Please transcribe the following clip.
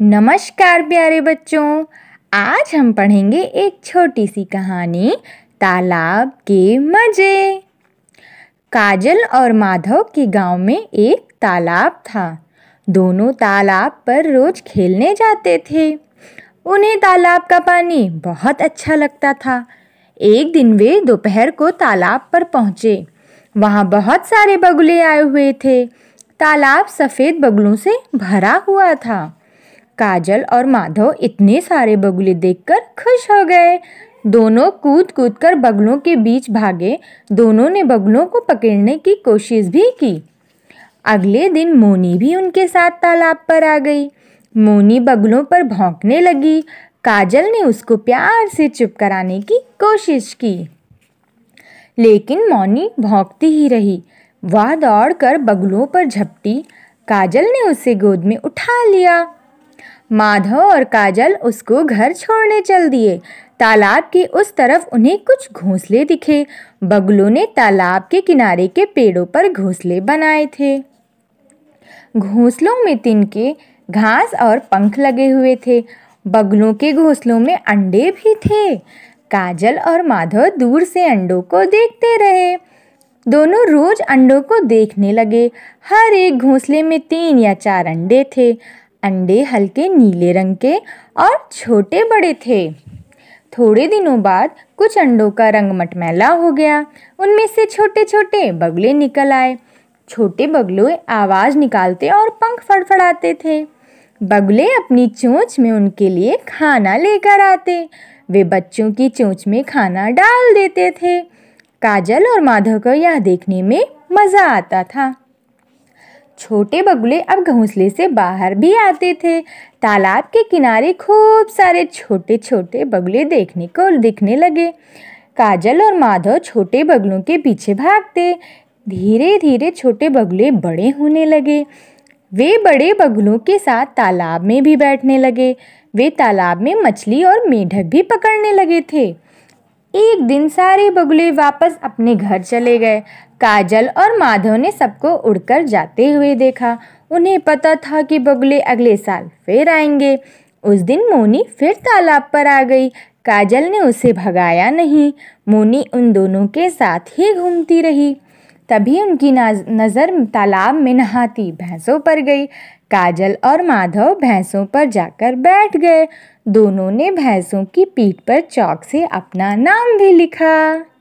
नमस्कार प्यारे बच्चों आज हम पढ़ेंगे एक छोटी सी कहानी तालाब के मजे काजल और माधव के गांव में एक तालाब था दोनों तालाब पर रोज खेलने जाते थे उन्हें तालाब का पानी बहुत अच्छा लगता था एक दिन वे दोपहर को तालाब पर पहुंचे वहाँ बहुत सारे बगुले आए हुए थे तालाब सफ़ेद बगलों से भरा हुआ था काजल और माधव इतने सारे बगुले देखकर खुश हो गए दोनों कूद कूद कर बगलों के बीच भागे दोनों ने बगलों को पकड़ने की कोशिश भी की अगले दिन मोनी भी उनके साथ तालाब पर आ गई मोनी बगलों पर भौंकने लगी काजल ने उसको प्यार से चुप कराने की कोशिश की लेकिन मोनी भौंकती ही रही वह दौड़कर बगलों पर झपटी काजल ने उसे गोद में उठा लिया माधव और काजल उसको घर छोड़ने चल दिए तालाब के उस तरफ उन्हें कुछ घोंसले दिखे बगलों ने तालाब के किनारे के पेड़ों पर घोंसले बनाए थे घोंसलों में तिनके घास और पंख लगे हुए थे बगलों के घोंसलों में अंडे भी थे काजल और माधव दूर से अंडों को देखते रहे दोनों रोज अंडों को देखने लगे हर एक घोंसले में तीन या चार अंडे थे अंडे हल्के नीले रंग के और छोटे बड़े थे थोड़े दिनों बाद कुछ अंडों का रंग मटमैला हो गया उनमें से छोटे छोटे बगले निकल आए छोटे बगलों आवाज़ निकालते और पंख फड़फड़ाते थे बगले अपनी चोंच में उनके लिए खाना लेकर आते वे बच्चों की चोंच में खाना डाल देते थे काजल और माधव को यह देखने में मज़ा आता था छोटे बगुले अब घोंसले से बाहर भी आते थे तालाब के किनारे खूब सारे छोटे छोटे बगुले देखने को दिखने लगे काजल और माधव छोटे बगलों के पीछे भागते धीरे धीरे छोटे बगुले बड़े होने लगे वे बड़े बगुलों के साथ तालाब में भी बैठने लगे वे तालाब में मछली और मेढक भी पकड़ने लगे थे एक दिन सारे बगुले वापस अपने घर चले गए काजल और माधव ने सबको उड़कर जाते हुए देखा उन्हें पता था कि बगुले अगले साल फिर आएंगे उस दिन मोनी फिर तालाब पर आ गई काजल ने उसे भगाया नहीं मोनी उन दोनों के साथ ही घूमती रही तभी उनकी नज़र तालाब में नहाती भैंसों पर गई काजल और माधव भैंसों पर जाकर बैठ गए दोनों ने भैंसों की पीठ पर चौक से अपना नाम भी लिखा